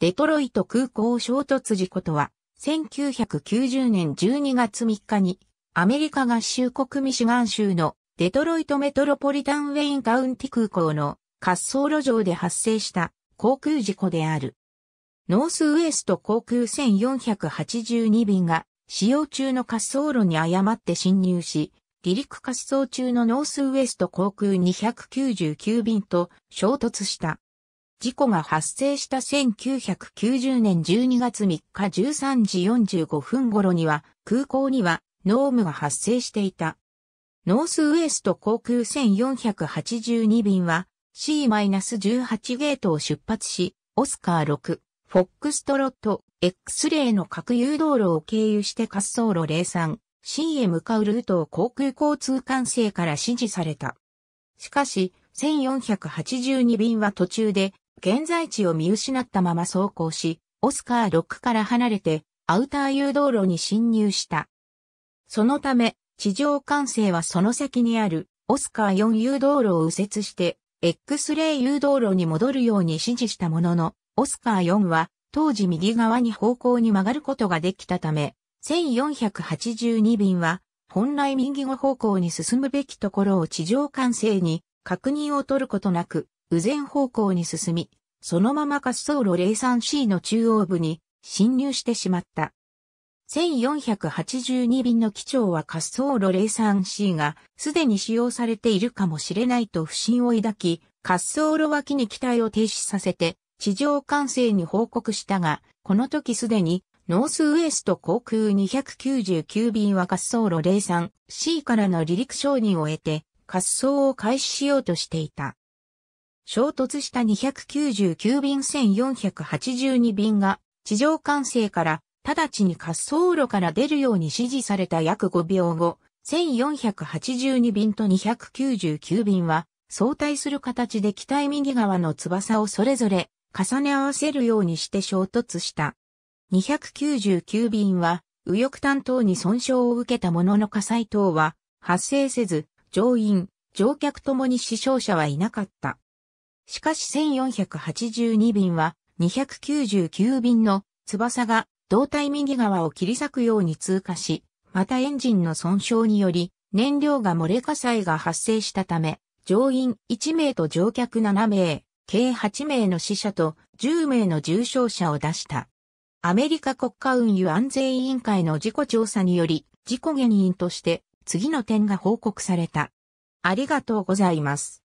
デトロイト空港衝突事故とは、1990年12月3日に、アメリカ合衆国ミシガン州のデトロイトメトロポリタンウェインカウンティ空港の滑走路上で発生した航空事故である。ノースウエスト航空1482便が使用中の滑走路に誤って侵入し、離陸滑走中のノースウエスト航空299便と衝突した。事故が発生した1990年12月3日13時45分頃には、空港にはノームが発生していた。ノースウエスト航空1482便は C-18 ゲートを出発し、オスカー6、フォックストロット、X ーの各誘導路を経由して滑走路 03C へ向かうルートを航空交通管制から指示された。しかし、1482便は途中で現在地を見失ったまま走行し、オスカー6から離れて、アウター誘導路に侵入した。そのため、地上管制はその先にある、オスカー4誘導路を右折して、X レイ誘導路に戻るように指示したものの、オスカー4は、当時右側に方向に曲がることができたため、1482便は、本来右後方向に進むべきところを地上管制に確認を取ることなく、右前方向に進み、そのまま滑走路 03C の中央部に侵入してしまった。1482便の機長は滑走路 03C がすでに使用されているかもしれないと不信を抱き、滑走路脇に機体を停止させて地上管制に報告したが、この時すでにノースウエスト航空299便は滑走路 03C からの離陸承認を得て滑走を開始しようとしていた。衝突した299便1482便が地上管制から直ちに滑走路から出るように指示された約5秒後、1482便と299便は相対する形で機体右側の翼をそれぞれ重ね合わせるようにして衝突した。299便は右翼担当に損傷を受けたものの火災等は発生せず、乗員、乗客ともに死傷者はいなかった。しかし1482便は299便の翼が胴体右側を切り裂くように通過し、またエンジンの損傷により燃料が漏れ火災が発生したため、乗員1名と乗客7名、計8名の死者と10名の重傷者を出した。アメリカ国家運輸安全委員会の事故調査により、事故原因として次の点が報告された。ありがとうございます。